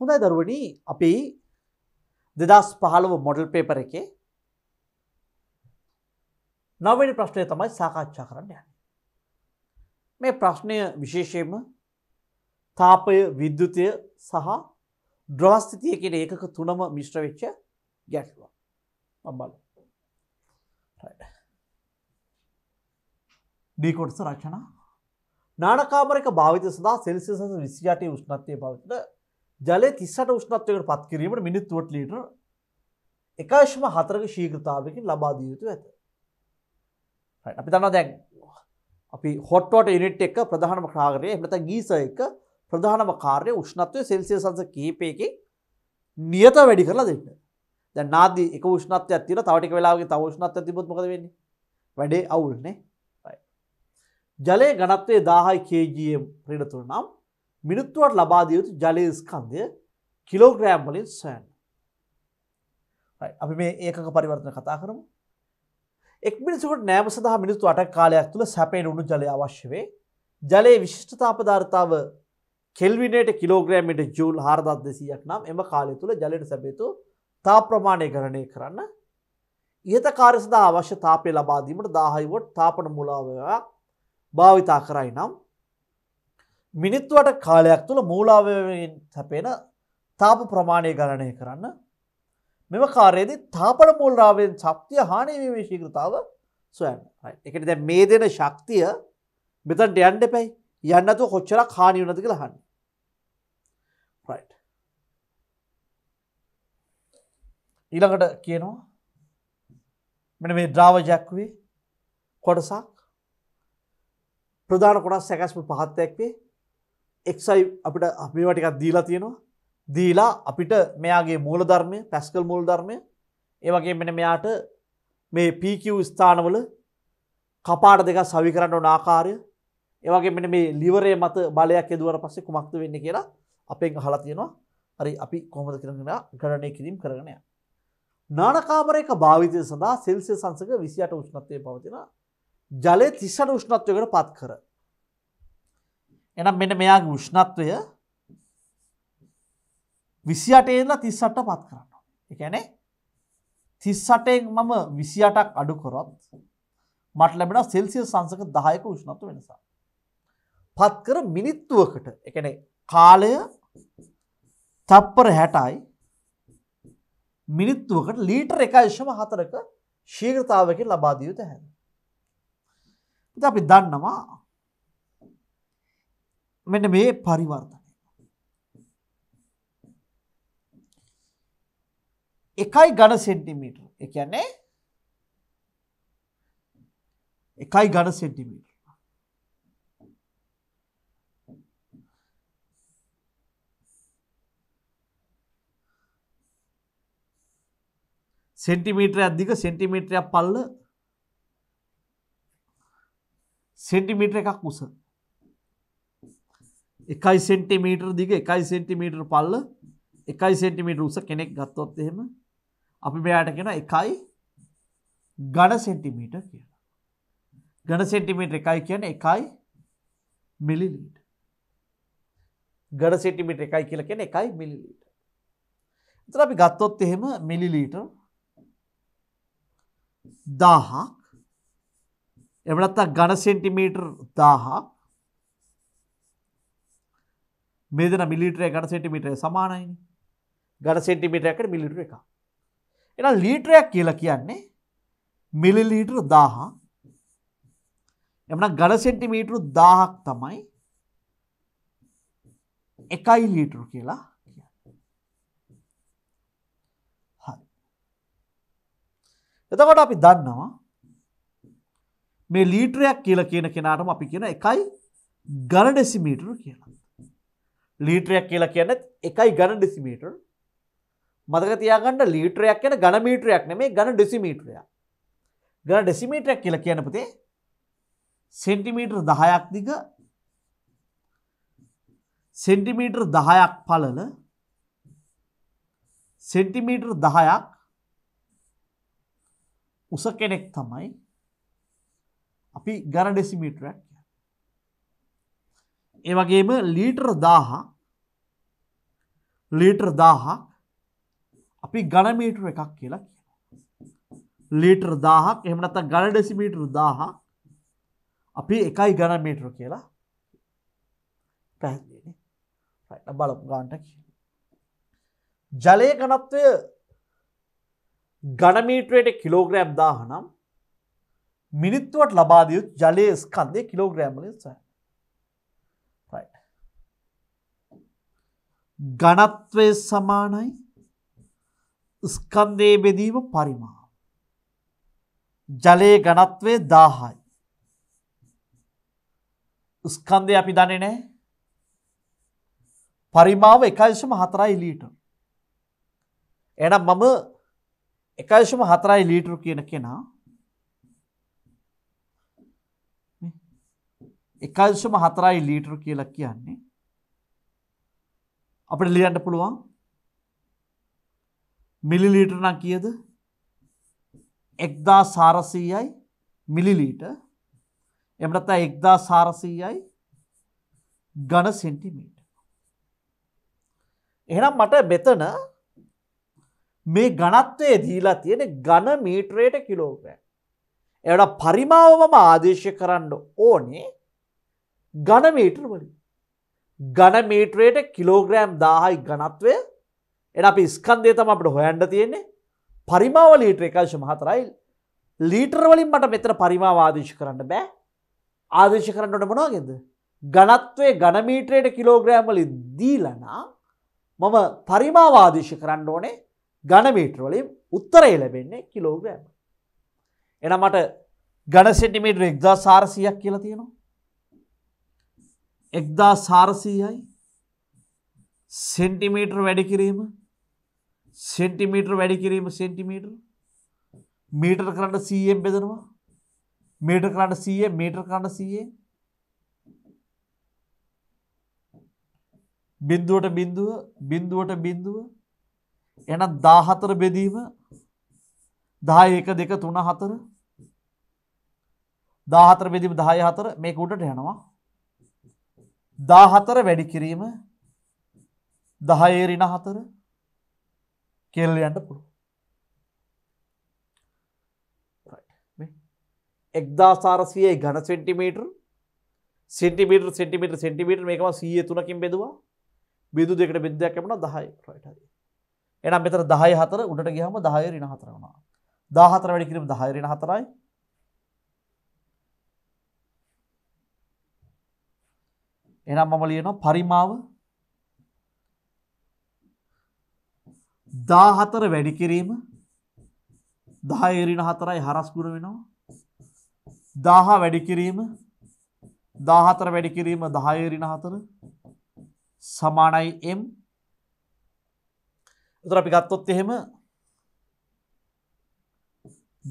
හොඳයි දරුවනි අපි දෙදස් පහළව මොඩල් පේපර එකේ නවනි ප්‍රශ්නය තමයි සාකච්ඡා කරන්න යන. මේ ප්‍රශ්නය විශේෂයෙන්ම තාපය විද්‍යුතය සහ ද්‍රවස්ථිතියකට ඒකක තුනම මිශ්‍රවෙච්ච ගැටලුව. අබල ඩීකොටස රක්ෂණ නානකාමරක භාවිත සදා සෙල්සිසස විසිජාටය උෂ්නත්වය පවිතට ජලය තිස්සට උෂ්ණත්වයකට පත් කිරීමට මිනිත්තුවට ලීටර් එකයිශම හතරක ශීග්‍රතාවකින් ලබා දිය යුතු ඇත. අපි තන්න දැන් අපි හොට්ටෝට ඉනිට් එක ප්‍රධානම කාරය එමත ගීස එක ප්‍රධානම කාරය උෂ්ණත්වය සෙල්සිය සංස කීපයකි නියත වැඩි කරලා දෙන්න. දැ නාදී එක උෂ්ණත්ය ඇතින තවටික වෙලාගේ තව උෂ්ණත්ය තිබොත් මොද වෙන්නේ වැඩේ අවුල්නේ ජලය ගනත්වේ දාහයි කේජම් ප්‍රඩතුර නම් මිනිත්තුවට ලබාදිය යුතු ජලය ස්කන්ධය කිලෝග්‍රෑම් වලින් සොයන්න. අපි මේ ඒකක පරිවර්තන කතා කරමු. එක් මිනිසුකට නෑම සඳහා මිනිත්තු අට කාලයක් තුළ සැපෙන උණු ජලය අවශ්‍ය වේ. ජලයේ විශිෂ්ටතා පදාර්ථාව කෙල්විනේට කිලෝග්‍රෑමට ජූල් හාරදත් දෙසියක් නම් එම කාලය තුළ ජලයට සැබේතු තා ප්‍රමාණය ගණනය කරන්න. ඉහත කාරසදා අවශ්‍ය තාපය ලබාදීමට දාහයිවොට් තාපන මුලාවයක් භාවිතා කරයි නම් මිනිත්තුවට කාලයක් තුළ මූලාවයෙන් හැපෙන තාප ප්‍රමාණය ගණනය කරන්න මෙම කාරයේද තාපට මූල්රාවෙන් ශක්තිය හානිවීමේ ශීග්‍රතාව සොයන්න එකට දැ මේ දෙන ශක්තිය මෙතන් ඩයන්ඩ පැයි යන්නතු කොච්චරක් හානිවනති කියලා හන්න ඊළඟට කියනවා මෙන මේ ද්‍රාව ජැක්වේ කොටසක් ප්‍රධාන කොටස් සැකැස්ම පහත්තැක්වේ එක්සයි අපිට මේවා ටිකක් දීලා තියෙනවා. දීලා අපිට මෙයාගේ මූලධර්මය පැස්කල් මූලධර්මය ඒ වගේ මෙන මෙයාට මේ PQ ස්ථානවල කපාට දෙක සවි කරන්න ඕන ආකාරය ඒ වගේ මෙන්න මේ liverේ මත බලයක් යදුවාට පස්සේ කුමක්ද වෙන්නේ කියලා අපෙන් අහලා තියෙනවා. හරි අපි කොහොමද කියලා ගණනය කිරීම කරගෙන යනවා. නානකාමරයක භාවිතය සඳහා සෙල්සියස් අංශක 28 උෂ්ණත්වයේ පවතින ජලය 38 උෂ්ණත්වයකට පත් කර එනම් මෙන මෙයාගේ උෂ්ණත්වය විසියටේලා තිස්සට පත් කරන්න. එකනේ තිස්සටෙන් මම විසියටක් අඩු කොරොත් මට ලැබෙන සෙල්සිය සංසක දහයක උෂ්ණත්ව වෙනසා. පත් කර මිනිත්තුවකට එකන කාලය තප්පර හැටයි මිනිත්තුවකට ලීටර් එකයිශම හතරක ශීග්‍රතාවකින් ලබාදියුත හැන. ඉති අපි දන්නවා මෙන්න මේ පරිවර්තනය. එකයි ඝන සෙන්ටිමීටර්. ඒ කියන්නේ එකයි ඝන සෙන්ටිමීටර්. සෙන්ටිමීටරයක් දිග සෙන්ටිමීටරයක් පල්ල සෙන්ටිමීටර එකක් උස එකයි සෙන්ටිමීටර් දිග එකයි සෙන්ටිමීටර් පල්ල එකයි සෙන්ටිමීටර් උස කෙනෙක් ගත්තොත් එහෙම අපි මෙයාට කෙන එකයි ගඩ සෙන්ටිමීට කියලා. ගඩ සෙන්ටිමීටර් එකයි කියන එකයි මිලිලීට. ගඩ සෙටිමිට එකයි කියල කෙන එකයි මිලිලීට. එතර අපි ගත්තොත් එහෙම මිලිලීට දාහක් එමනත්තා ගණ සෙන්ටිමීටර් දාහක් මෙදන මිලිටරය ගඩ සෙටිමිටය සමානයිනි ගඩ සෙටිමිටයකට මිලිටර එක එ ලීටරයක් කියලා කියන්නේ මිලිලීටර දාහා එමන ගඩ සෙන්ටිමීටරු දාහක් තමයි එකයි ලීටරු කියලා එතකොට අපි දන්නවා මේ ලීටරයක් කියල කියන කෙනාටම අපි කියන එකයි ගණඩෙසිමීටරු කියලා ලීටරයක් කියලා කියන්න එකයි ගණ ඩෙසිමීට මදකතියාගන්න ලීටරයක් යන ගණමීටරයක් නෙමේ ගණ ඩෙසිමීටරය ගණ ඩෙසිමීටරයක් කියලා කියන පතේ සෙන්ටිමීටර් දහයක් දිග සෙන්ටිමීටර් දහයක් පලල සෙන්ටිමීටර් දහයක් උස කෙනෙක් තමයි අපි ගණ ඩෙසිමීටරක් ඒවගේම ලීටර් දාහ ලීටර් දාහ අපි ගණමීටර එකක් කියලා කිය ලීටර් දාහක් එමනත ගණ ඩෙසිමීටර් දාහ අපි එකයි ගණමීටර කියලා පැහැදිලන බල ගාන්ට ජලය ගනත්වය ගණමීටරයට කිලෝග්‍රෑම් දාහනම් මිනිත්තුවට ලබාදියුත් ජලය ස්කන්දය කිලෝග්‍රෑම්මලස ඝනත්වය සමානයි ස්කන්ධයේ බෙදීම පරිමාව. ජලයේ ඝනත්වය 1000යි. ස්කන්ධය අපි දන්නේ නැහැ. පරිමාව 1.4 ලීටර්. එහෙනම් මම 1.4 ලීටර් කියන කෙනා 1.4 ලීටර් කියලා කියන්නේ අපට ලියන්න පුළුවන් මිලිලීටරන කියද එක්දා සාරසීයයි මිලිලීට එමටතා එක්දා සාරසීයයි ගන සෙන්ටිමීට. එහම් මට මෙතන මේ ගණත්වය දීලා තියෙන ගන මීට්‍රයට කිලෝග්‍රෑ. එවට පරිමාවම ආදේශය කරන්න ඕනේ ගනමීටර් වලින්. ගණමීට්‍රයට කිලෝග්‍රෑම් දාහයි ගණත්වය එ අපි ස්කන්දය තම අපට හොයන්ඩ තියෙන්නේ පරිමාව ලීට්‍ර එකංශ මහතරයි ලීටර්වලින් මට මෙතර පරිමාව ආදේශ කරන්න බෑ ආදේශ කරන්නට මොනාගෙද ගණත්වේ ගණමීට්‍රයට කිලෝග්‍රෑම්වලි දීලනා මම පරිමාවාදේශ කරන්න ඕනේ ගණමීට්‍රවලින් උත්තරේ ලැබෙන්නේ කිලෝග්‍රෑම් එන මට ගණ සෙටිමීට්‍ර එක්දා සාරසියක් කියලා තියෙනවා එක්දා සාරසීයයි සෙන්ටිමීටර් වැඩිකිරීම සෙන්ටිමීටර් වැඩිකිරීම සෙන්ටිමීටර් මීටර් කරට සීයෙන් බෙදනවා මීට කරට සීය මීටර් කරට සීයේ බින්දුවට බින්දුව බින්දුවට බින්දුව එන දාහතර බෙදීම දා ඒක දෙක තුන හතර දාහතර බෙදීම දාය හතර මේ කුඩට යනවා දාහතර වැඩි කිරීම දහයේරින හතර කෙල්ලයන්ට පුළුව. එක්දා සාරසියයි ගන සෙන්ටිමීට සෙටිමිට සෙටිමිට සෙටිමිට මේකම සිය තුනකින් බෙදවා බිදු දෙකට බෙදයක් කැමන දහයි රයිට එනම් මෙතර දහය හතර උඩට ගහම දහයරින හතර වුණා දාහතර වැඩිකිරීම දහයරින හතරයි එහෙනම් මම ලියනවා පරිමාව 14 වැඩි කිරීම 10 ඉරින 4යි හරස් ගුණ වෙනවා 10 වැඩි කිරීම 14 වැඩි කිරීම 10 ඉරින 4 සමානයි m එතකොට අපි ගත්තොත් එහෙම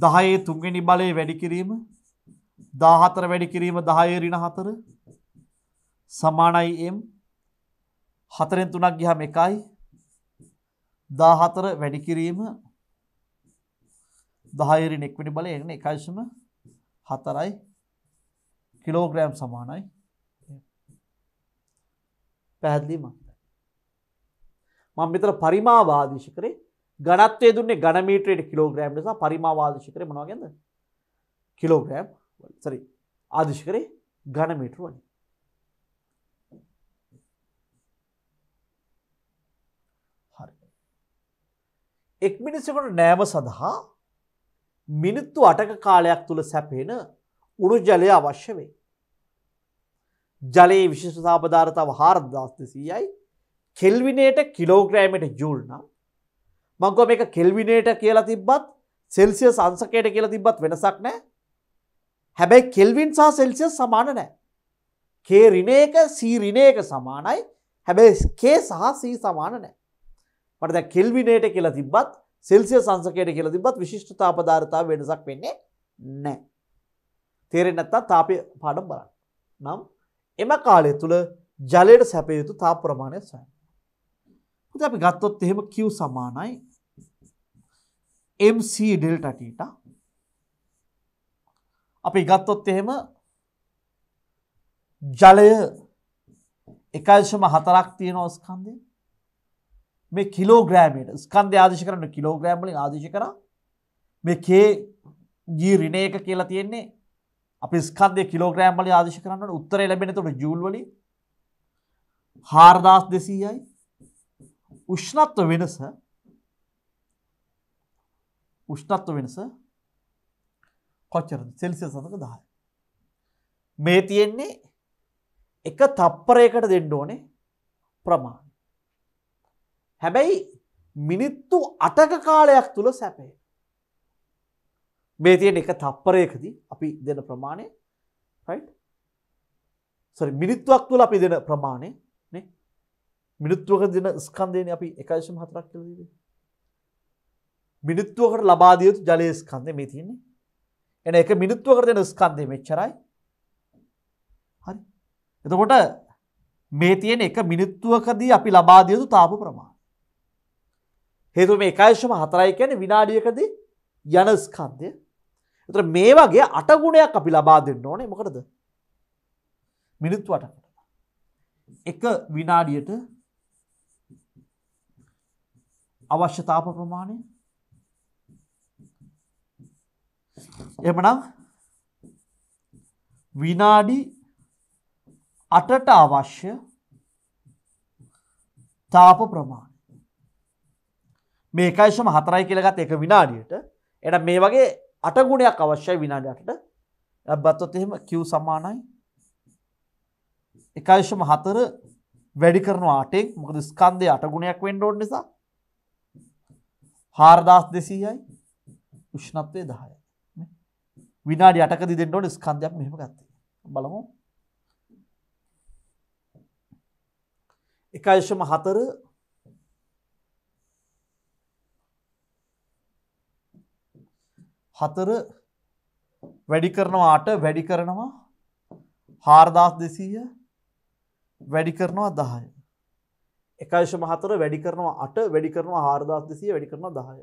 10 තුන්වෙනි බලයේ වැඩි කිරීම 14 වැඩි කිරීම 10 ඍණ 4 සමානයි m 4න් 3ක් ගියහම 1යි 14 වැඩි කිරීම 10 ඍණ එක්විනි බලය එන්නේ 1.4යි කිලෝග්‍රෑම් සමානයි පැහැදිලිම මම විතර පරිමාවාදීශ කරේ ඝනත්වය දුන්නේ ඝන මීටරයට කිලෝග්‍රෑම් නිසා පරිමාවාදීශ කරේ මොනවා ගැනද කිලෝග්‍රෑම් සරි ආදේශ කරේ ඝන මීටර වලින් එක් මිනිසකට නෑම සඳහා මිනිත්තු අටක කාලයක් තුළ සැපෙන උඩු ජලය අවශ්‍ය වේ. ජලයේ විශෂසාපධාරතාව හාරදස්තසීයයි කෙල්විනයට කිලෝග්‍රෑමට ජූල්නම් මංකව මේ කෙල්විනයට කියලා තිබ්බත් සෙල්සිය සංසකයට කියලා තිබ්බත් වෙනසක් නෑ හැබැයි කෙල්වින් සහ සෙල්සිය සමාන නෑ කේරිනයක සීරිනයක සමානයි හැබැයි කේ සහ සී සමාන නෑ මට දැන් කෙල්විනේට කියලා තිබ්බත් සෙල්සියස් අංශකයට කියලා තිබ්බත් විශිෂ්ට තාප ධාරිතාව වෙනසක් වෙන්නේ නැහැ. තේරෙන්නේ නැත්තම් තාපය පාඩම් බලන්න. නම් එම කාලය තුල ජලයට සැපිය යුතු තාප ප්‍රමාණය සොයන්න. පුතේ අපි ගත්තොත් එහෙම Q සමානයි MC ඩෙල්ටා ටීටා. අපි ගත්තොත් එහෙම ජලය 1.4ක් තියෙනවා ස්කන්ධේ මේ කිලෝග්‍රෑමට ස්කන්ධ ආදශ කරන්න කිලෝග්‍රෑම්මලින් ආදශ කර මේ කේ ජී රිණයක කියලා තියෙන්නේ අපි ස්කන්දය කිලෝග්‍රෑම්මලි ආදශ කරන්න උත්තර ලැබෙන තොට ජූල්වලි හාර්දාස් දෙසීයයි උෂ්ණත්ව වෙනස උෂ්ණත්ව වෙනස කොච්චර සෙල්සිය සඳක දහය. මේ තියෙන්නේ එක තප්පරයකට දෙන්න ඕනේ ප්‍රමාණ. හැබැයි මිනිත්තු අටක කාලයක් තුළ සැපේ. මේ තියෙන එක තප්පරයකදී අපි දෙන ප්‍රමාණය සොරි මිනිත්තුවක් තුළ අපි දෙන ප්‍රමාණය මිනිත්තුවක දෙන ස්කන්දයන අපි එකයිශම හතරක් කලද. මිනිත්තුවකට ලබාදියයුතු ජලය ස්කන්දය මේ තියන්නේ එන එක මිනිත්තුවකට දෙන ස්කන්දය මෙච්චරයි හරි එතකොට මේ තියෙන එක මිනිත්තුවකදී අපි ලබාදියයුතු තාපු ප්‍රමාණ හේතුව මේ එකයිශම හතරයි කියන්නේ විනාඩියකදී යන ස්කන්ධය. ඒතර මේ වගේ අට ගුණයක් අපි ලබා දෙන්න ඕනේ මොකටද? මිනිත්තු 8කට. එක විනාඩියට අවශ්‍ය තාප ප්‍රමාණය එමනම් විනාඩි 8ට අවශ්‍ය තාප ප්‍රමාණය මේකයිශම හතරයි කියලගත් එක විනාඩියට එන මේ වගේ අටගුණයක් අවශ්‍යයි විනාඩියටට බත්තොත් එහෙම කිව් සමානයි එකයිශම හතර වැඩි කරන අටෙක් මොකද ස්කන්දය අටගුණයක් වෙන්ඩෝඩ් නිසා හාරදාස් දෙසීයයි උෂ්ණත්වය දහය විනාඩි අටකදි දෙන්නෝට ස්කන්ධයක් මෙහම ගත්තේ බලමු එකයිශම හතර හතර වැඩි කරනවා අට වැඩි කරනවා හාරදාස් දෙසීය වැඩි කරනවා දහය. එකයිශම හතර වැඩි කරනවා අට වැඩි කරනවා හාරදාස් දෙසිය වැඩි කරනවා දහය.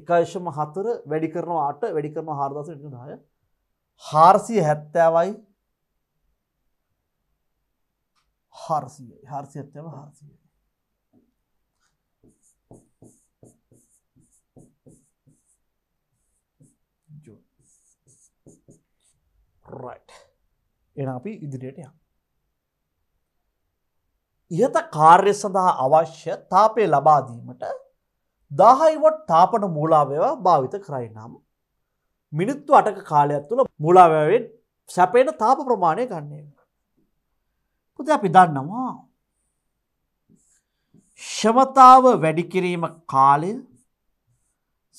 එකයිශම හතර වැඩි කරනවා අට වැඩි කරනවා හාරදාස දහය හාර්සිය හැත්තෑවයි හාර්සිය හාර්සිය ඇත්තම හාර්සියයි. රයිට් එන අපි ඉදිරියට යම්. ඉහත කාර්ය සඳහා අවශ්‍ය තාපය ලබාදීමට දාහයිවොට් තාපන මූලාවවා භාවිත කරයි නම් මිනිත්තු අටක කාලයක් තුළ මුලාවැවෙන් සැපේට තාප ප්‍රමාණය ගන්නේ. පුති අපි දන්නවා ශමතාව වැඩිකිරීම කාලය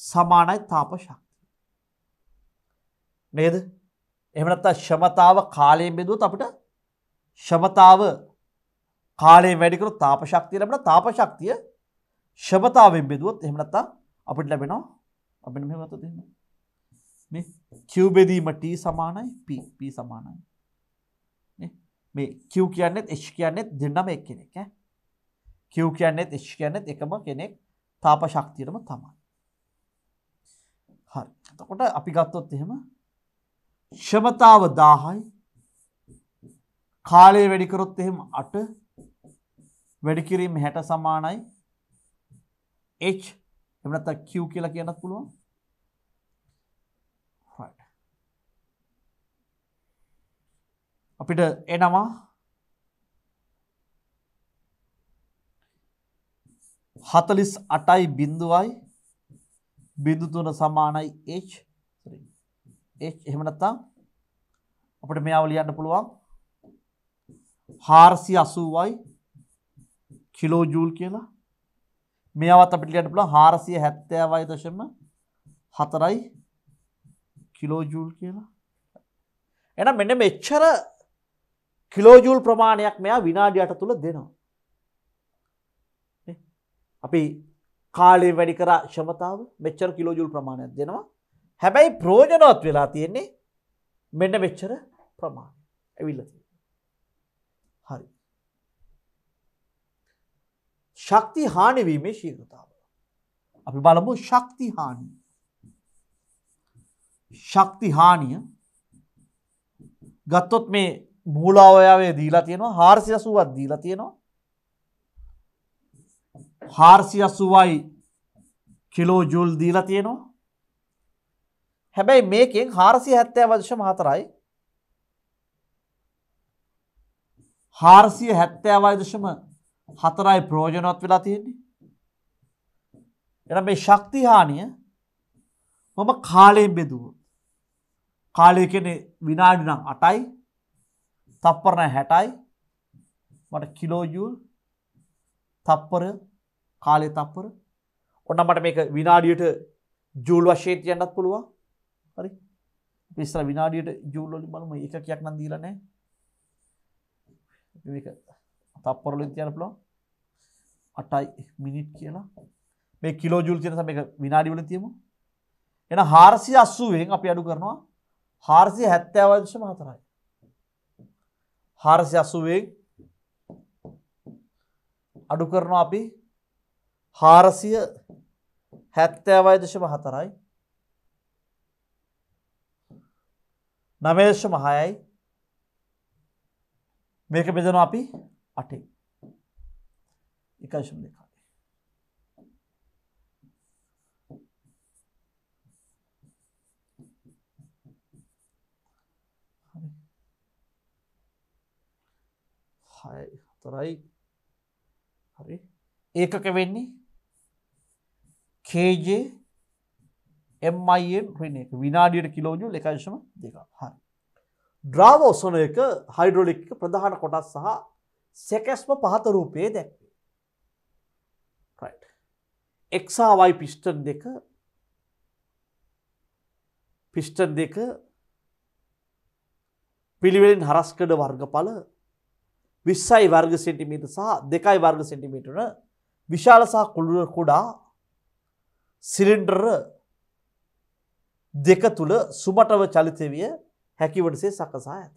සමානයි තාප ශක්තිය. නේද? එමනත්ත ශමතාව කාලයෙන් බෙදුවත් අපිට ශමතාව කාලේ වැඩිකරු තාපශක්තිය ලබට තාපශක්තිය ශමතාවෙන් බෙදුවත් එහමනත්තා අපිට ලැබෙනවා අපිට මෙමත දෙන්න මේ කිව්බෙදීම ට සමානයි පප සමානයි මේ කිව් කියන්නෙත් එශ් කියන්නෙත් දෙන්නම එක් කෙනෙක් කිව් කියන්නෙත් එශ් කියන්නෙත් එකම කෙනෙක් තාපශක්තියටම තමයි හරි තකොට අපි ගත්තොත් එහෙම ක්ෂමතාව දාහයි කාලය වැඩිකරොත් එහෙම අට වැඩිකිරීම හැට සමානයි H එමනත Q කියලා කියන්නත් පුළුවන් අපිට එනවා හතලිස් අටයි බිඳුවයි බිඳුතුන සමානයි H ඒ එහෙම නැත්නම් අපිට මෙයාව ලියන්න පුළුවන් 480යි කිලෝ ජූල් කියලා. මෙයාවත් අපිට ලියන්න පුළුවන් 470.4යි කිලෝ ජූල් කියලා. එහෙනම් මෙන්න මෙච්චර කිලෝ ජූල් ප්‍රමාණයක් මෙයා විනාඩියට තුල දෙනවා. අපි කාලේ වැඩි කරා ක්ෂමතාව මෙච්චර කිලෝ ජූල් ප්‍රමාණයක් දෙනවා. හැබැයි ප්‍රෝජනවත් වෙලා තියෙන්නේ මෙන්න වෙච්චර ප්‍රමාණ ඇවිල්ල හරි ශක්ති හානිවීමේ ශීගතාව අපි බලමු ශක්ති හානිය ශක්ති හානිය ගත්තොත් මේ මූලාවයාවේ දීලා තියෙනවා හාර්සි අසුවත් දීලා තියෙනවා හාර්සි අසුවයි කිලෝ ජුල් දීලා තියෙනවා හැබැයි මේකෙන් 470.4යි 470.4යි ප්‍රයෝජනවත් වෙලා තියෙන්නේ. එහෙනම් මේ ශක්ති හානිය මම කාලයෙන් බෙදුවොත් කාලය කියන්නේ විනාඩි නම් 8යි තප්පර නම් 60යි මට කිලෝ ජූල් තප්පර කාලය තප්පර ඔන්න මට මේක විනාඩියට ජූල් වශයෙන් කියන්නත් පුළුවන් හරි අපි ඉස්සර විනාඩියට ජූල් වලින් බලමු එකකයක් නම් දීලා නැහැ අපි මේක තප්පර වලින් තියන්න පුළුවන් 8යි මිනිත් කියලා මේ කිලෝ ජූල් තියෙන සම මේක විනාඩි වලින් තියමු එහෙනම් 480න් අපි අඩු කරනවා 470.4යි 480න් අඩු කරනවා අපි 470.4යි නවේශම හයයි මේක බෙදන අපි අටේ එකශම් දෙකා හය හතරයි හරි ඒකක වෙන්නේ කේජේ MIN රින එක විනාඩියට කිලෝජුල් එකයිශම දෙක හරි. ද්‍රාවෝසන එක හයිඩ්‍රොලික් ප්‍රධාන කොටස් සහ සැකැස්ම පහත රූපයේ දැක්වේ. එක්සාවයි පිස්ටන් දෙක පිස්ටන් දෙක පිළිවෙලින් හරස්කඩ වර්ගඵල විස්සයි වර්ග සෙන්ටිමීට සහ දෙකයි වර්ග සෙන්ටිමීටන විශාල සහ කුළුර කුඩා සිලින්ඩර දෙක තුළ සුමටව චලිතවිය හැකිවටසේ සකසා ඇත.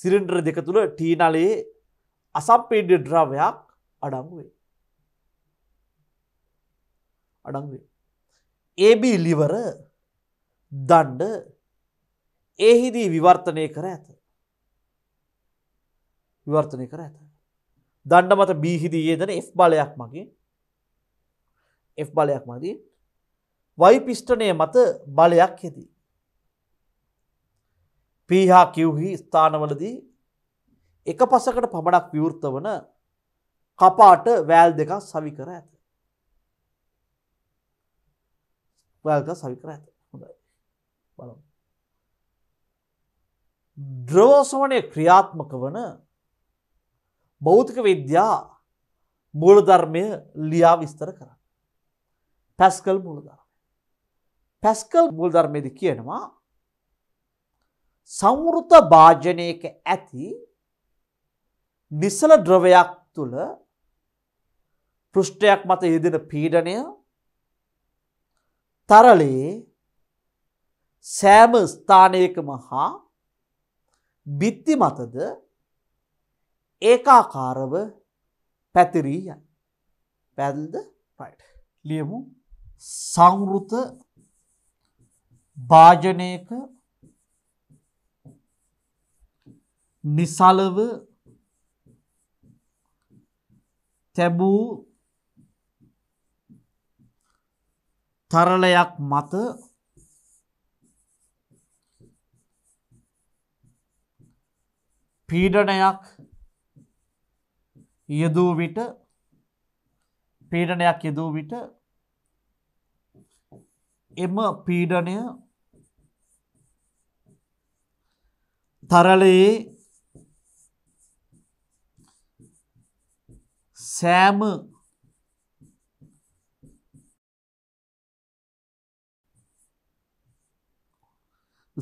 සිරින්ඩර දෙක තුළ ටීනලයේ අසම්පේඩ ද්‍රවයක් අඩංුවේ. අඩංුවේ. ඒබී ලිවර දණ්ඩ ඒහිදී විවර්තනය කර ඇත. විවර්තනය කර ඇත. දණ්ඩ මත බීහිදී ඒදන එෆ් බලයක් මගේ එෆ් බලයක් මදී වයිපිෂ්ටනය මත බලයක් යෙදී. පීහා කිව්හි ස්ථානවලදී එක පසකට පමණක් විවෘත වන කපාට වෑල් දෙක සවි කර ඇත. වැල්ක සවි කර ඇත හොඳයි බල. ද්‍රවෝසවනය ක්‍රියාත්මක වන භෞතික විද්‍යා මූලධර්මය ලියා විස්තර කරන්න. පැස්කල් මූලධර්ම. පැස්කල් මුල්ධර්මයේදී කියනවා සංවෘත භාජනයක ඇති නිසල ද්‍රවයක් තුළ පෘෂ්ඨයක් මත යෙදෙන පීඩනය තරලයේ සෑම ස්ථානයකම හා බිත්ති මතද ඒකාකාරව පැතිරී යන් පැල්ද ලියමු සංවෘත භාජනයක නිසලව තැබූ තරලයක් මත පීඩනයක් යෙදූ විට පීඩනයක් යෙදූ විට එම පීඩනය තරලයේ සෑම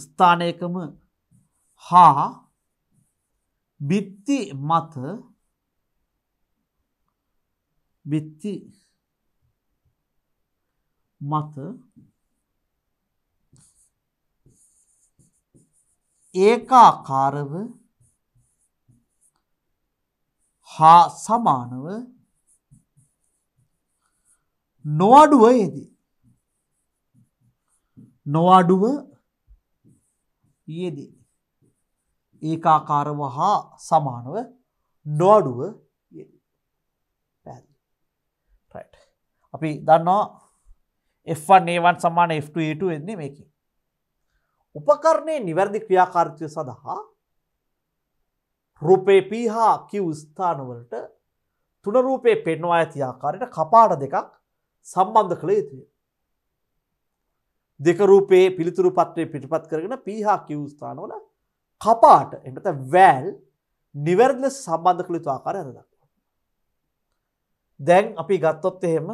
ස්ථානයකම හා බිත්ති මත බිත්ති මත ඒකාකාරව හා සමානව නොවඩුව යෙදී. නොවඩුව යෙදී. ඒකාකාරව හා සමානව නොවඩුව අපි දන්නවා F1 ඒවන් සමාන F2 වෙන්නේ මේකින් උපකරණයේ නිවැරදි ක්‍රියාකාරිත්වය සඳහා රුපේ පීහා කිව් ස්ථානවලට තුනරූපය පෙන්වා ඇති ආකාරයට කපාට දෙකක් සම්බන්ධ කළ යුතුය. දෙකරූපයේ පිළිතුරු පත්‍රය පිටිපත් කරගෙන පීහා කිව් ස්ථානවල කපාට එකට වැෑල් නිවැරදිල සම්බන්ධ කළ යුතු ආකාර ඇද දක්වා. දැන් අපි ගත්තොත් එහෙම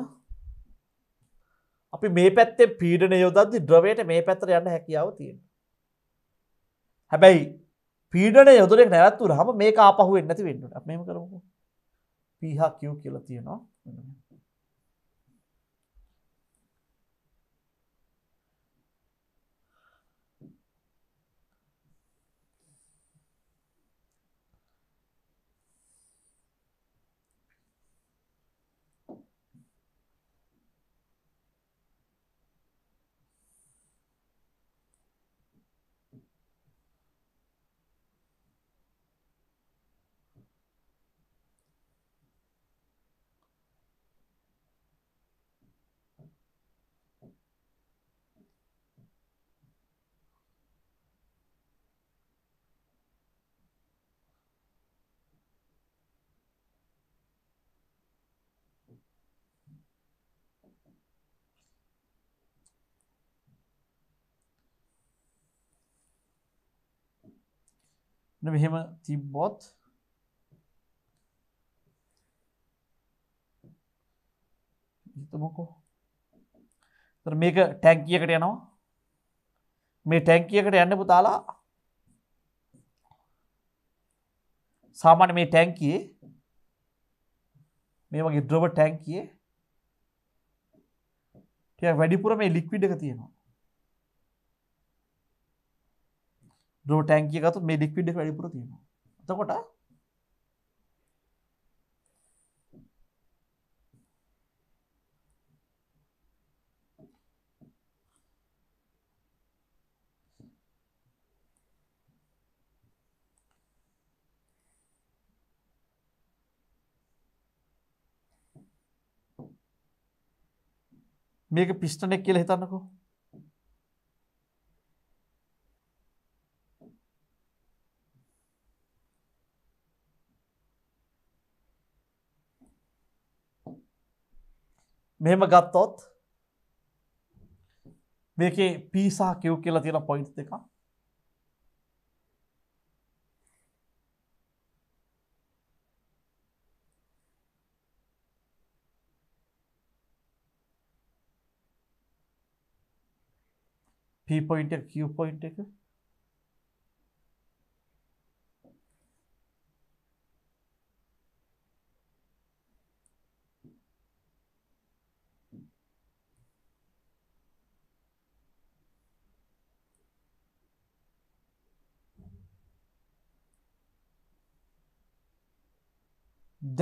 අපි මේ පැත්තේ පීඩන යොදද්දි ද්‍රවයට මේ පැත්තර යන්න හැකියාව තියෙන. හැබැයි පීඩන යොදරෙක් නැවත්තු හම මේ ආපහුවෙන් නැති වෙන්නට මේම කරමු පීහ කිව් කියල තියෙනවා මෙහෙම තිබ්බොත් හිතමුකෝ තර මේක ටැංකියකට යනවා මේ ටැංකියකට යන්න පුතාලා සාමාන්‍ය මේ ටැංකියේ මේ වගේ ද්‍රව ටැංකියේ ටිකක් වැඩිපුර මේ ලික්විඩ් එක තියෙනවා දුව ටැන්කිය ගතු මේ ලික්විඩ් වැඩිපුර තියෙනවා තකොට මේක පිස්ටනෙක් කියල හිතන්නකෝ මෙහෙම ගත්තොත් මේකේ පිසා කිව් කියලා තියෙන පොයින්ට් දෙක පොයින්ට එක කිව් පොයින්ට් එක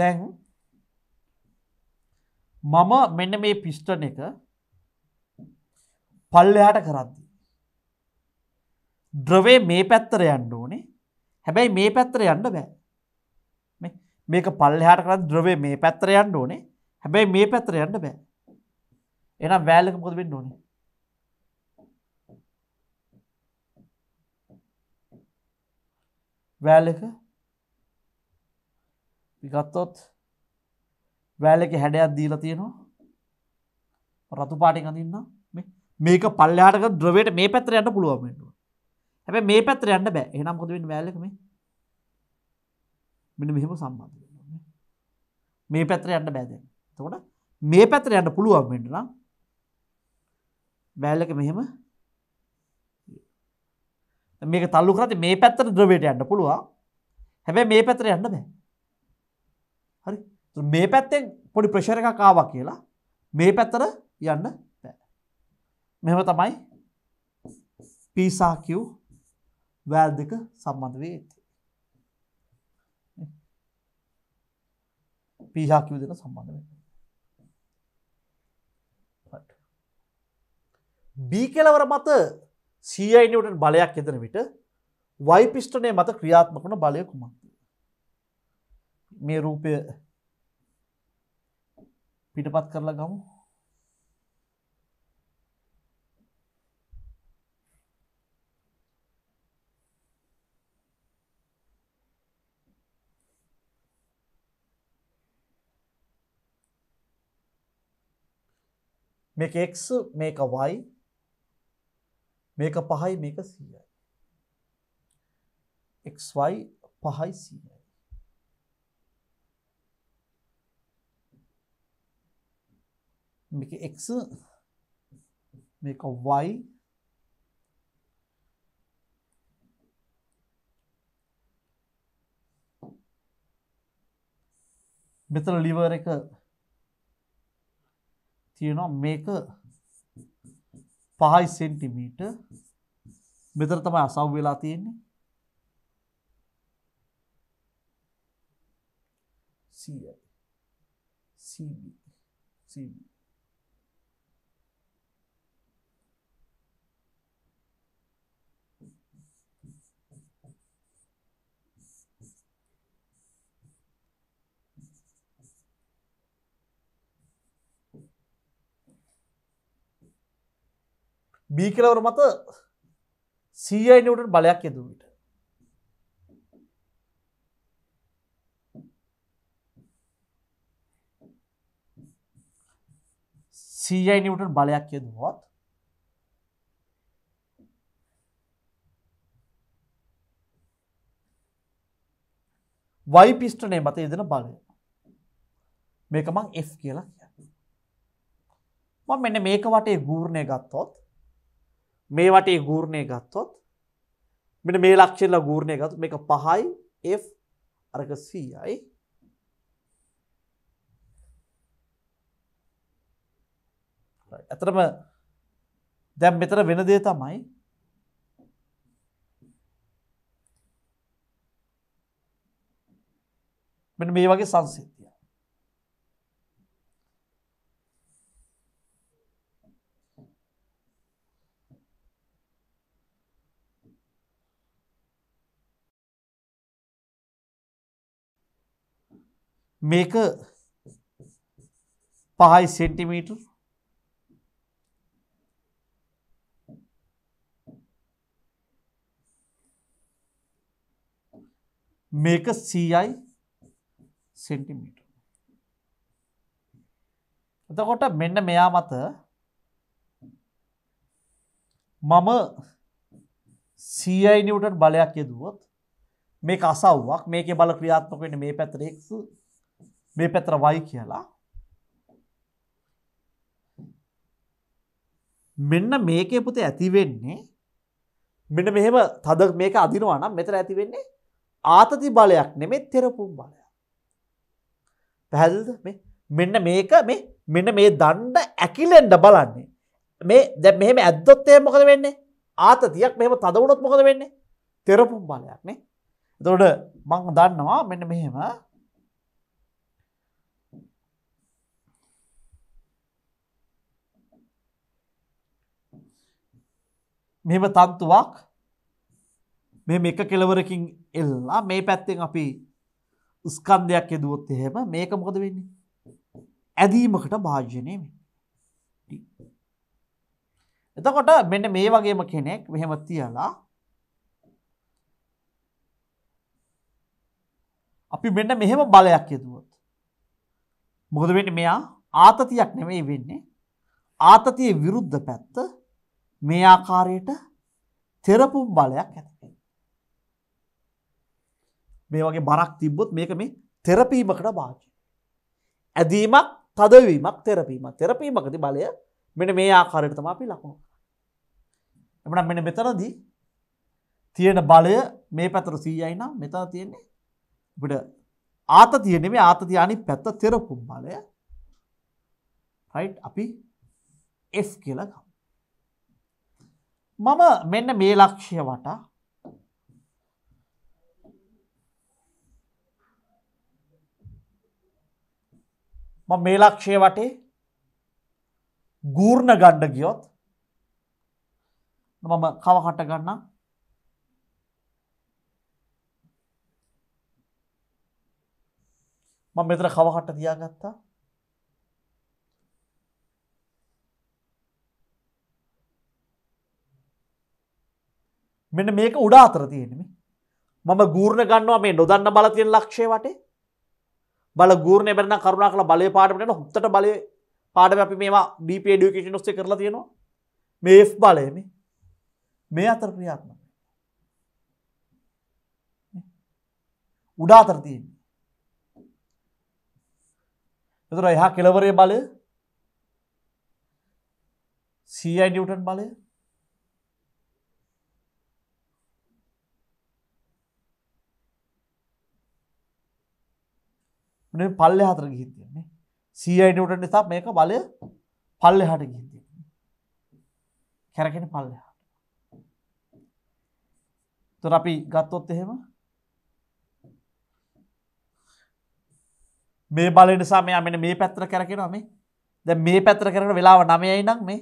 දැන් මම මෙන්න මේ පිස්ටන එක පල්ලයාට කරද්දි. ද්‍රවේ මේ පැත්තර යන්න ඕනේ හැබැයි මේ පැත්තර යන්න බෑ මේක පල්ලහාට කරත් ද්‍රවේ මේ පැත්තර යන්න ඕනේ හැබැයි මේ පැත්තර යන්න බෑ එනම් වෑල්ලක මොද වෙන්න ඕනේ වෑල්ලක පිගත්තොත් වැෑලෙක හැඩයක් දීලා තියෙනවා රතු පාටික තින්න මේක පල්ලයාටක ද්‍රවට මේ පැත්‍ර යන්න පුළුවමෙන්ටුව හැබ මේ පැත්‍ර යන්න බෑ එනම් කොදවෙන් වැෑලකම මෙ මෙහෙම සම්බන්ධ මේ පැත්‍ර යන්න බෑද තකොට මේ පැත්‍ර යන්න පුළුවන්මෙන්ට නම් බෑල්ලක මෙහෙම මේක තල්ලු කරති මේ පැත්තර ද්‍රවට යන්න පුළුවන් හැබැ මේ පැත්‍ර යන්න බෑ මේ පැත්තෙන් පොඩි ප්‍රශර එකක් ආව කියලා මේ පැත්තර යන්න මෙම තමයි පිසාකිව් වැල් දෙක සම්බන්ධ වේ ඇති. පිසාකිව් දෙක සම්බන්ධ වේ. බී කෙලවර මත සීයිනිවට බලයක් එදන විට වයිපිෂ්ටනය මත ක්‍රියාත්මකන බලය කුමක්. මේ රූපය पीटपात कर लगा हूं मेक एक्स मेक वाई मेक पहाई मेक सी आई एक्स वाई पहाई सी आई මේක x මේක y මෙතන liver එක තියෙනවා මේක 5 cm මෙතන තමයි අසව් වෙලා තියෙන්නේ 100යි CB CB බී කලවර මත සීයි නිවට බලයක් යෙදුවිට සීයි නිවට බලයක් යෙදුවත් වයි පිස්ටනේ මත යෙදෙන බලය මේක මං F කියලා කිය මං මෙන්න මේක වටේ ගූර්ණය ගත්තොත් මේ වටේ ගූර්ණය ගත්තොත් මෙට මේ ලක්ෂෙල්ල ගූර්ණය ගත් මේ පහයි F අරක සයි ඇතරම දැම් මෙතර වෙන දේ තමයි මෙ මේ වගේ සංසිත මේක පහයි සෙන්ටිමීටර් මේක සීයි සෙන්ටිමීට එතකොට මෙන්න මෙයා මත මම සීයි නිවටන් බලයක් යෙදුවොත් මේ අසව්වක් මේක බල ක්‍රියාත්මක වෙන මේ පැතර එක්සු මේ පැතර වයි කියලා මෙන්න මේකේ පුතේ ඇතිවෙන්නේ මෙන්න මෙහෙම තද මේක අදිනවා නම් මෙතන ඇතිවෙන්නේ ආතති බලයක් නෙමෙයි තෙරපුම් බලයක්. පැහැදිලිද මේ මෙන්න මේක මේ මෙන්න මේ දණ්ඩ ඇකිලෙන්න බලන්නේ. මේ දැන් මෙහෙම ඇද්දොත් එහෙම මොකද වෙන්නේ? ආතතියක් මෙහෙම තද වුණොත් මොකද වෙන්නේ? තෙරපුම් බලයක් නේ. එතකොට මම දන්නවා මෙන්න මෙහෙම මෙම තන්තුවක් මේ එක කෙලවරකින් එල්ලා මේ පැත්තෙන් අපි ස්කන්ධයක් යෙදුවොත් එහෙම මේක මොකද වෙන්නේ? ඇදීමකට භාජ්‍ය නෙමෙයි. එතකොට මෙන්න මේ වගේම කෙනෙක් මෙහෙම තියලා අපි මෙන්න මෙහෙම බලයක් යෙදුවොත් මොකද වෙන්නේ මෙයා ආතතියක් නෙමෙයි වෙන්නේ ආතතියේ විරුද්ධ පැත්ත මේ ආකාරයට තෙරපුම් බලයක් ඇති. මේ වගේ බරක් තිබ්බොත් මේක මේ තෙරපීමකට භාජ. ඇදීමක් තදවීමක් තෙරපීම තෙරපීමකති බලය මෙන මේ ආකාරයට තම අපි ලකුණු. එමන මෙන මෙතනදී තියෙන බලය මේ පැතර සීයයි නම් මෙතා තියෙන්නේ බට ආත තියනෙම ආතති අනි පැත්ත තෙරපුම් බලය අපි F කියලකම්. මම මෙන්න මේ ලක්ෂ්‍ය වටා මම මේ ලක්ෂය වටේ ගූර්ණ ගණ්ඩ ගියොත් මම කවකට ගන්න මම මෙතර කවකට තියාගත්තා මෙන්න මේක උඩා අතර තියෙනෙමි. මම ගූර්ණ ගන්නවා මේ නොදන්න බල තියෙන ලක්ෂය වටේ බල ගූර්ණය බැරන කරුණා කළ බලය පාටමට හොත්තට බලය පාඩම අපි මේවා ඩීපඩියුකේෂන් ඔස්සේ කරලා තියෙනවා මේ බලයම මේ අතර ක්‍රියාත්ම උඩා අතර තියෙන එතුර එහා කෙලවරේ බලය සීයි නිියවටන් බලය මේ පල්ලෙ හතර ගිහින් තියෙන්නේ. CI නිව්ටන් නිසා මේක බලය පල්ලෙහාට ගිහින් තියෙන්නේ. කැරකෙන පල්ලෙහාට. ඒතර අපි ගත්තොත් එහෙම මේ බලය නිසා මෙයා මෙන්න මේ පැත්තට කැරකෙනවා මේ. දැන් මේ පැත්තට කරන වෙලාව 9යි නම් මේ.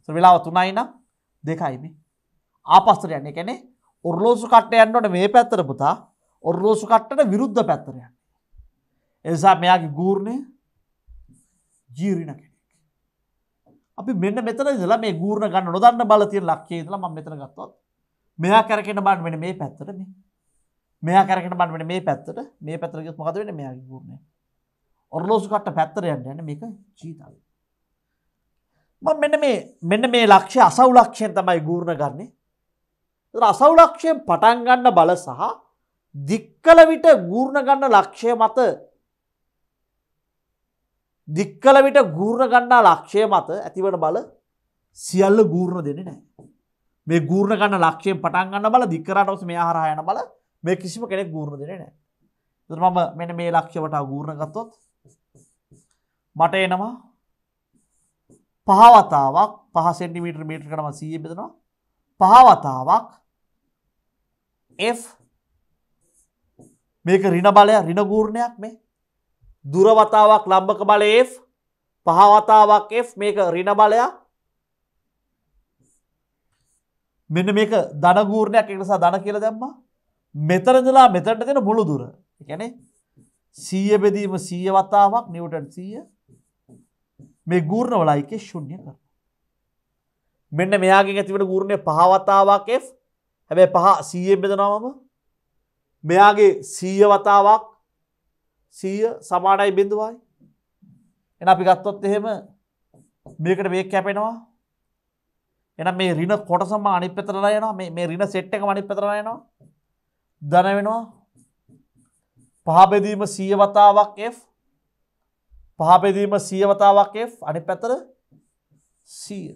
ඒතර වෙලාව 3යි නම් 2යි මේ. ආපස්සට යන්නේ. ඒ කියන්නේ ඔර්ලෝසු කට්ට යන්න ඕනේ මේ පැත්තට පුතා. ඔර්ලෝසු කට්ටට විරුද්ධ පැත්තට යන්න. එනිසා මෙයාගේ ගූර්ණය ජීරිණ කෙනෙක්. අපි මෙන්න මෙතන ඉදලා මේ ගූර්ණ ගන්න නොදන්න බල තියෙන ලක්කේ ඉදලා මම මෙතන ගත්තොත් මෙයා කරකෙන බාන්න වෙන මේ පැත්තට මේ. මෙයා කරකෙන බාන්න වෙන මේ පැත්තට මේ පැත්තට ගියොත් මොකද වෙන්නේ මෙයාගේ ගූර්ණය. ඔරලෝසු කට්ට පැත්තට යන්න යන මේක ජීතාවය. මම මෙන්න මේ මෙන්න මේ ලක්ෂ්‍ය අසව් ලක්ෂයෙන් තමයි ගූර්ණ ගන්නේ. අසව් ලක්ෂයෙන් පටන් ගන්න බල සහ දික්කල විට ගූර්ණ ගන්න ලක්ෂය මත දික්කල විට ගූර්ණ ගන්නා ලක්ෂය මත ඇතිවට බල සියල්ල ගූර්ණ දෙන්නේ නෑ මේ ගූර්ණ ගන්න ලක්ෂයෙන් පටන් ගන්න බල දික්කරටවස මේ හරහයන බල මේ කිසිම කෙනෙක් ගූර්ණ දෙන නෑ මම මෙන මේ ලක්ෂවට ගූර්ණ ගත්තොත් මට එනවා පහවතාවක් පහ සෙන්ටිමීටර් මීට් කරම සීය බෙදෙනවා පහවතාවක් F මේක රින බලය රිනගූර්ණයක් මේ දුරවතාවක් ලම්බක බලය F පහවතාවක් F මේක රිණ බලයක් මෙන්න මේක ධනගූර්ණයක් එකනිසා දන කියල දැම්මා මෙතරදලා මෙතරට දෙෙන මුළු දුර එකැනෙ සීය බෙදීම සීය වතාවක් නිවටන් සීය මේ ගූර්ණ වලායික ශුන්්‍ය කර මෙන්න මෙයාගේ ඇතිවට ගූර්ණය පහවතාවක් F හැබැ පහ සීය බෙදනවම මෙයාගේ සීය වතාවක් සීය සමානයි බිඳුවයි එන අපි ගත්තොත් එහෙම මේකට වේක් කැපෙනවා එන මේ රින කොටසම අනිත් පැතර යනවා මේ මේ රින සෙට් එකම අනිත් පැතර යනවා ධන වෙනවා පහ බෙදීම 100 වතාවක් f පහ බෙදීම 100 වතාවක් f අනිත් පැතර 100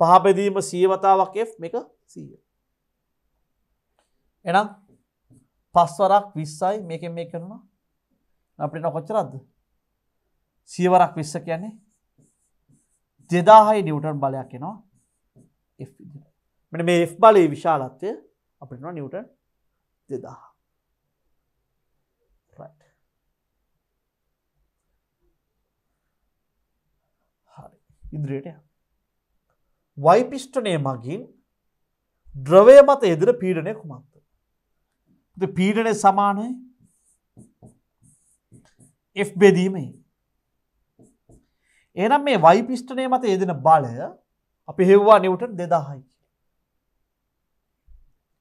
පහ බෙදීම 100 වතාවක් f මේක 100 එහෙනම් පස්වරක් 20යි මේකෙන් මේක කරනවා. අපිට කොච්චරද? 100 වරක් 20 කියන්නේ 2000යි නිව්ටන් බලයක් එනවා. F විදිහට. මෙන්න මේ F බලයේ විශාලත්වය අපිට එනවා නිව්ටන් 2000. right. හරි. ඉදිරියට යන්න. y පිෂ්ඨණය මගින් ද්‍රවය මත එදිර පීඩනය කුමක්ද? පීඩට සමානයි F බෙදීමයි එනම් මේ වයිපිෂ්ටනය මත යෙදෙන බලය අපි හෙව්වා නිවට දෙදාහයි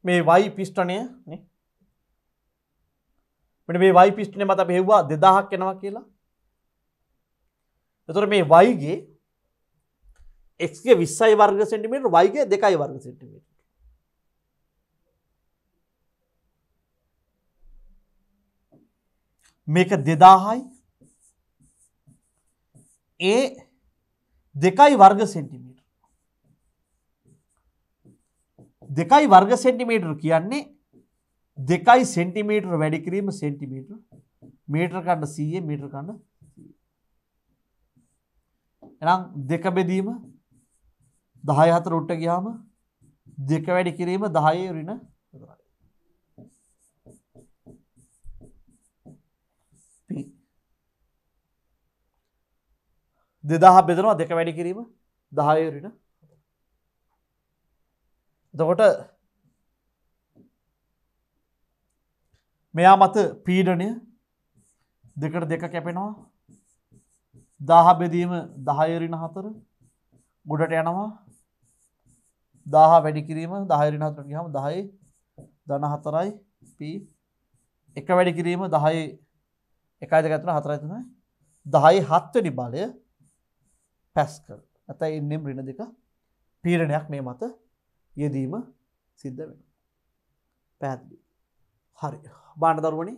මේ වයි පිෂ්ටනය මෙට මේ වයි පිෂ්ටනය මත හෙව්වා දෙදාහක් කෙනවා කියලා එතුර මේ වයිගේ එක්ගේ විස්සයි වර්ග සෙන්ටිමට වයිගේ දෙකයි වර්ග සෙන්ටිමට මේක 2000යි. ඒ 2යි වර්ග සෙන්ටිමීටර්. 2යි වර්ග සෙන්ටිමීටර් කියන්නේ 2යි සෙන්ටිමීටර් වැඩි කිරීම සෙන්ටිමීටර් මීටර කන්න 100 මීටර කන්න 100. එහෙනම් දෙක බෙදීම 10 4 උට්ට ගියාම දෙක වැඩි කිරීම 10 ඍණ දෙදහ බෙදනවා දෙක වැඩි කිරීම දහයුරිට දකොට මෙයා මත පීඩනය දෙකට දෙක කැපෙනවා දාහ බෙදීම දහයරින හතර ගොඩට යනවා දාහ වැඩි කිරීම දහයරින හතර හම දහයි දන හතරයි පී එක වැඩි කිරීම දහයි එකයි දෙකතුන හතරයිතුන දහයි හත්වනි බලය පැස්කල් ඇත එන්නම් රිණ දෙක පීරණයක් මේ මත යෙදීම සිද්ධ වෙන. පැහැදිලි. හරි බාණ දරුවනි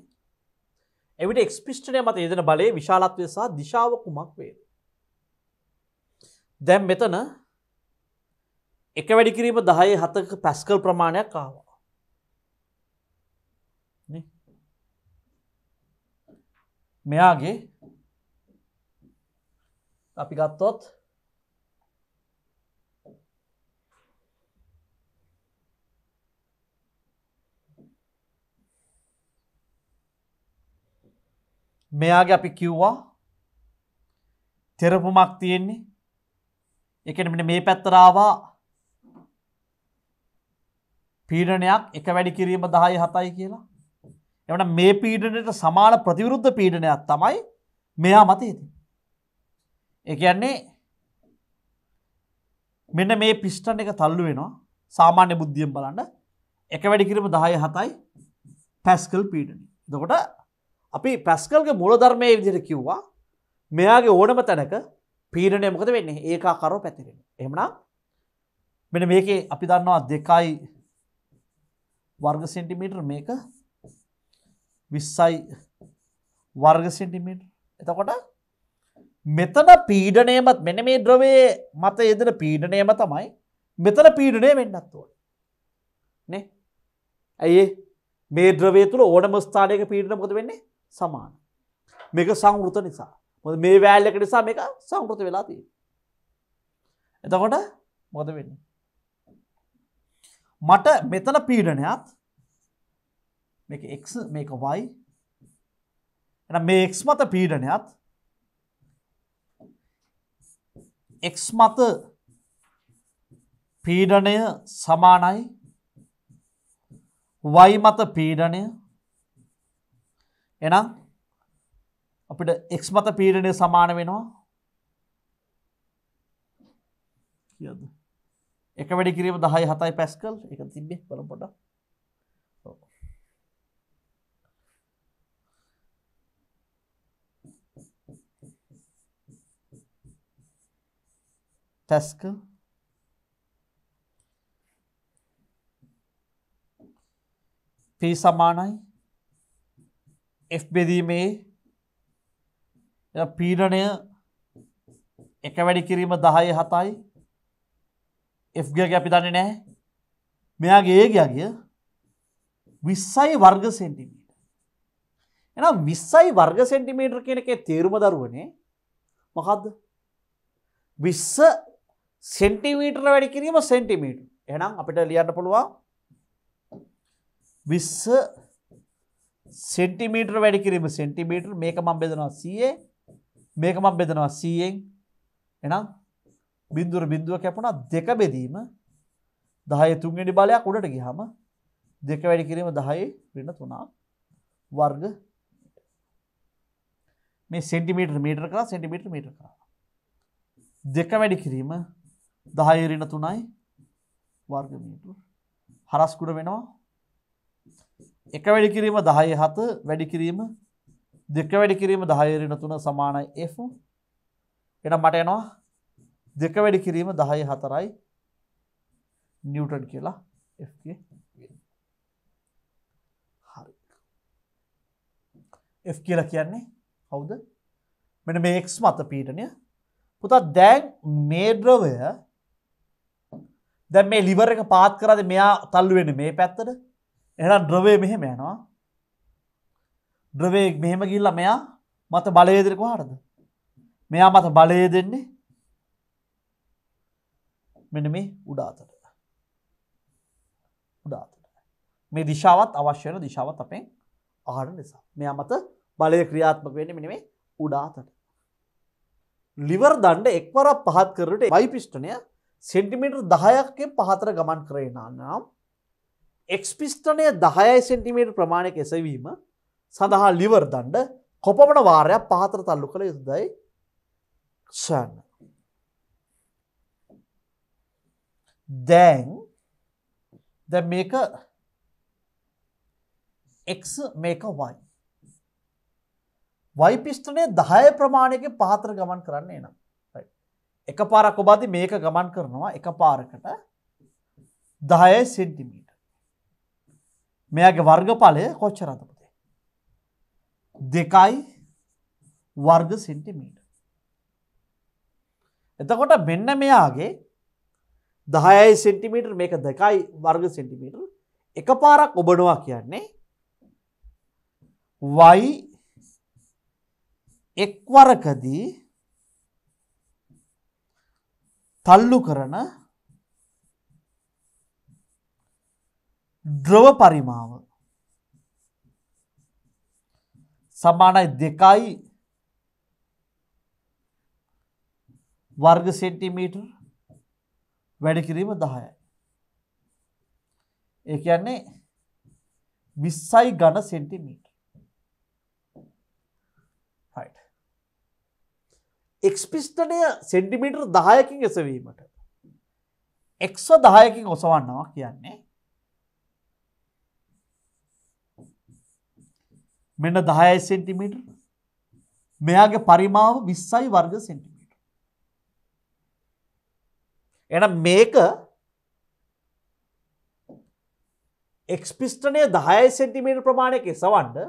එවිට එක්ස්පිෂ්ටනය මත යෙදෙන බලය විශාලත්වය සහ දිශාව කුමක් වේද. දැම් මෙතන එක වැඩි කිරීම දහය හතක පැස්කල් ප්‍රමාණයක් කාවා. මෙයාගේ අපි ගත්තොත් මෙයාගේ අපි කිව්වා තෙරපුමක් තියෙන්නේ එකට මෙට මේ පැත්තරාවා පීඩනයක් එක වැඩි කිරීම දහයි හතයි කියලා එවට මේ පීඩනයට සමාන ප්‍රතිවරුද්ධ පීඩනයක් තමයි මෙයා මතේති එකන්නේ මෙන්න මේ පිස්ටන් එක තල්ලු වෙනවා සාමාන්‍ය බුද්ධියම් බලන්න එක වැඩි කිරීම දහය හතයි පැස්කල් පීඩනි. දකොට අපි පැස්කල්ගේ මුල ධර්මය විදිර කිව්වා මෙයාගේ ඕනම තැනක පීඩනය මොකද වෙන්නේ ඒකා කරෝ පැතිරෙන. එමනා මෙන මේක අපි දන්නවා දෙකයි වර්ග සෙන්ටිමීටර් මේක විස්සයි වර්ග සෙන්ටිමීටර් එතකොට මෙතන පීඩනයමත් මෙන මේ ද්‍රවේ මත යෙදෙන පීඩනයම තමයි මෙතන පීඩනය වෙන්නත්තුව. නේ ඇයි මේ ද්‍රවේ තුළ ඕන ස්ථානයක පීඩන මොද වෙන්නේ සමාන. මේක සංවෘත නිසා මොද මේ වෑල්ලක නිසා මේක සංවෘත වෙලා තිය. එතකොට මොද වෙන්න. මට මෙතන පීඩනයත් මේ එක් මේක වයි එ මේක්ස් මත පීඩනයත් එක්ස් මත පීඩනය සමානයි වයි මත පීඩනය එනම් අපිට එක්ස් මත පීඩනය සමාන වෙනවා කියද එක වැඩි කිරීම දහයි හතයි පැස්කල් එක තිබ්බෙ බලපොට task p සමානයි F බෙදීමේ පීඩනය එක වැඩි කිරීම දහය හතයි F ගිය අපි දන්නේ නෑ මෙයාගේ ඒ ගිය විස්සයි වර්ග සෙන්ටිමීට එනම් විස්සයි වර්ග සෙන්ටිමීටර් කියන එක තේරුම දරුවනේ මොකක්ද විස්ස සෙන්ටිමීටර වැඩි කිරීම සෙන්ටිමීට එනම් අපිට ලියන්න පුළුවන් විස්ස සෙන්ටිමීටර් වැඩි කිරීම සෙන්ටිමීටර් මේක මම් බෙදනවා සයේ මේක මම් බෙදනවා සයෙන් එනම් බින්දුර බින්දුව කැපුණා දෙක බෙදීම දහය තුන්ගනි බලයක් උඩට ගිහම දෙක වැඩි කිරීම දහයි වෙන තුනා වර්ග මේ සෙන්ටිමීටර් මීටර් කරා සෙන්ටිමීටර් මීටර් කරා දෙක වැඩි කිරීම දහයරින තුනයි වර්ගමීටර් හරස්කුඩ වෙනවා එක වැඩි කිරීම දහය හත වැඩි කිරීම දෙක වැඩි කිරීම දහයරින තුන සමානයි F එන මට එනවා දෙක වැඩි කිරීම දහය හතරයි නිියටන් කියලා F හරි F කියලා කියන්නේ කවුද මෙන මේ එක් මත පීටනය පුතා දැන් මේඩ්‍රවය දැන් මේ ලිවර එක පාත් කරද මෙයා තල්ලුවෙන මේ පැත්තට එහ ද්‍රවේ මෙහෙම යනවා ද්‍රවේක් මෙහෙම ගිල්ල මෙයා මත බලයේදරක හරද මෙයා මත බලය දෙන්නේ මෙන මේ උඩාතට උඩාතට මේ දිශාවත් අවශ්‍යන දිශාවත් අපෙන් ආර නිසා මෙයා මත බලය ක්‍රියාත්මක වෙන මෙන මේ උඩාතට ලිවර් දණ්ඩ එක්වර පහත් කරට වයිපිෂ්ටනය සෙන්ටිමිටර් දහයක්ගේ පහතර ගමන් කරේනානම් එක්ස්පිස්ටනය දහයයි සෙන්ටිමේට් ප්‍රමාණයක් එසවීම සඳහා ලිවර් දණ්ඩ කොපමන වාරයක් පහතර තල්ලු කළ යුදයි සන්න. දැන් දැ මේක එක් මේක වයි. වයිපිස්ටනය දහය ප්‍රමාණයක පහතර ගමන් කරන්නේ නම්. එකපාරක් ඔබ අද මේක ගමන් කරනවා එකපාරකට 10 සෙන්ටිමීටර්. මෙයාගේ වර්ගඵලය කොච්චරද පුතේ? 2යි වර්ග සෙන්ටිමීටර්. එතකොට මෙන්න මෙයාගේ 10යි සෙන්ටිමීටර් මේක 2යි වර්ග සෙන්ටිමීටර් එකපාරක් ඔබනවා කියන්නේ y එක්වරකදී තල්ලු කරන ද්‍රව පරිමාව සමානයි දෙකයි වර්ග සෙන්ටිමීටර් වැඩ කිරීම දහයයි. ඒ කියන්නේ විස්සයි ගණ සෙන්ටිමීට එක්ස්පිස්ටනය සෙන්ඩිමිටර් දහයකින් එසවීමට එක්ව දහයකින් ඔසවන්නවා කියන්නේ මෙන්න දහයයි සෙන්ටිමිට මෙයාගේ පරිමාව විස්සයි වර්ග සෙන්ටිමිට. එන මේක එක්ස්පිස්ටනය දහය සෙන්ටිමීට ප්‍රමාණයක එසවන්ඩ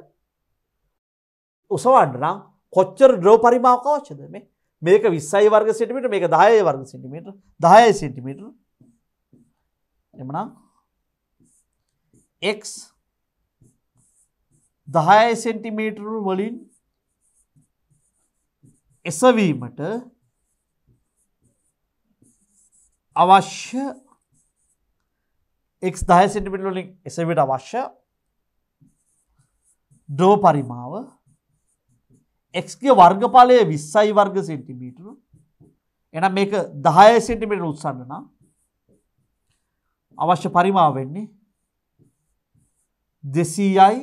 උසවන්ඩ නම් කොච්චර ද්‍රෝ පරිමාව කවච්චද මේ මේක විස්සයි වර්ග සිටිමිට මේක දාය වර්ග සිටිමිට දාය සිටිමිට එමනම් එක් දහය සෙන්ටිමේටර වලින් එසවීමට අවශ්‍ය එක් දහය සෙන්ටිමිට වලින් එසවට අවශ්‍ය ඩෝ පරිමාව එක්ගේ වර්ගඵලය විස්සයි වර්ග සෙන්ටිමීටරු එන මේක දහය සෙන්ටිමිට උත්සන්න නම් අවශ්‍ය පරිමා වෙන්නේ දෙසීයයි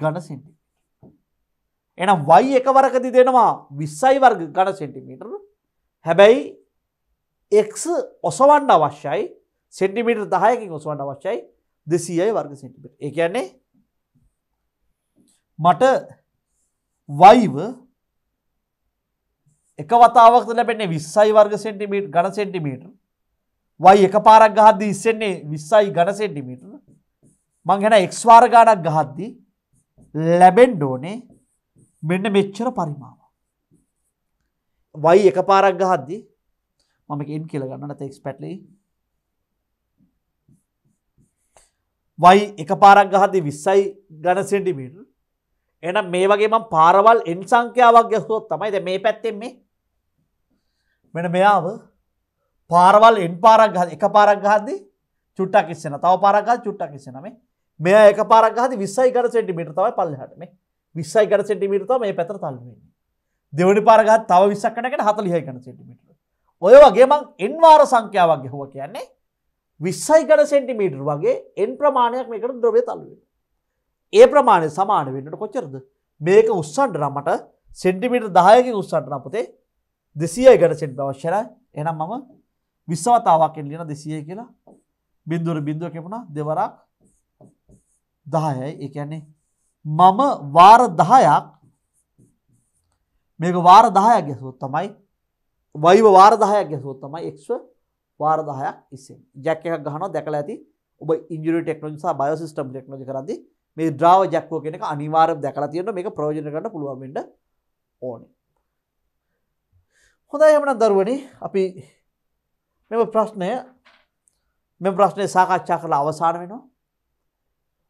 ගණ සෙන්ටි එනම් වයි එක වරකති දෙනවා විස්සයි වර්ග ගණ සෙන්ටිමීටර හැබැයි එක් ඔසවන්ඩ අවශ්‍යයි සෙන්ටිමිට දහයකින් ඔසවන්ඩ අවශ්‍යයි දෙසීයයි වර්ග සෙන්ටිමිට එකන්නේ මට වයිව එක වතාවක්ත ලැබෙන්නේ විස්සයි වර්ග සෙන්ටිමීට ගන සෙන්ටිමීට වයි එක පාරක් ගහද්දී ඉස්සෙන්නේ විස්සයි ගන සෙන්ටිමීට මං ගැන එක්ස්වාර ගාඩක් ගහද්දි ලැබෙන්ඩෝනේ මෙන්න මෙච්චර පරිමාව. වයි එක පාරක් ගහද්දි මම එන් කියල ගන්නට තෙක්ස් පැටලි වයි එක පාරක් ගහදි විස්සයි ගන සෙන්ටිමීට එනම් මේ වගේ මම පාරවල් එන් සංඛ්‍යාවක් ගැහුවොත් තමයි දැන් මේ පැත්තෙන් මේ මෙන්න මෙයාව පාරවල් එන් පාරක් ගහද එක පාරක් ගහද්දි චුට්ටක් ඉස්සෙන තව පාරක් ගහද්දි චුට්ටක් ඉස්සෙන මේ මෙයා එක පාරක් ගහද්දි 20යි ගඩ සෙන්ටිමීටර තමයි පල්ලෙහාට මේ 20යි ගඩ සෙන්ටිමීටර තමයි මේ පැත්තට තල්ලු වෙන්නේ දෙවනි පාර ගහත් තව 20ක් කනකට 40යි ගඩ සෙන්ටිමීටර ඔය වගේ මං එන් වාර සංඛ්‍යාවක් ගැහුවා කියන්නේ 20යි ගඩ සෙන්ටිමීටර වගේ එන් ප්‍රමාණයක් මේකට ද්‍රව්‍ය තල්ලු වෙනවා ඒ ප්‍රමාණය සමාන වෙන්නට කොච්චරද මේක උස්සන්ට නම්මට සෙන්ටිමිට දායකින් උස්සන්ට නපතේ දෙසියයි ගට සෙන්ට අවශ්‍යරයි එනම් මම විශ්වතාවක්ෙන් ලියන දෙසිය කියලා බින්දුර බින්දුව කෙමුණා දෙවරක් දහයයි එකන්නේ මම වාර දහයක් මේක වාර දහයක් ගැසුත් තමයි වයිව වාර දහයක් ගැසුත් තමයි එක්ව වාර දහයක් ඉස්සෙන් ජැක එකක් ගහන දැකලා ඇති ඔබ ඉන්ජරි ටෙක්නෝජසා බයෝසිස්ටම් ටෙක්නෝජි කරදී මේ ද්‍රාව ජක්කෝ කෙනෙක අනිවාරම් දැකලා තියෙන මේක ප්‍රෝජන කරන්න පුළුවන්ෙන්ට ඕන හොඳයි එමන දරුවනි අපි මෙම ප්‍රශ්නය මෙ ප්‍රශ්නය සාකච්ඡා කරලා අවසාන වෙනවා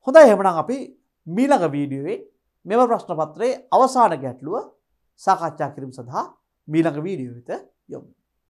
හොඳ එහෙමනම් අපි මීළඟ වීඩියුවේ මෙම ප්‍රශ්න පත්‍රයේ අවසාන ගැටලුව සාකච්ඡා කිරීම සඳහා මීළඟ වීඩියෝ වෙත යොමු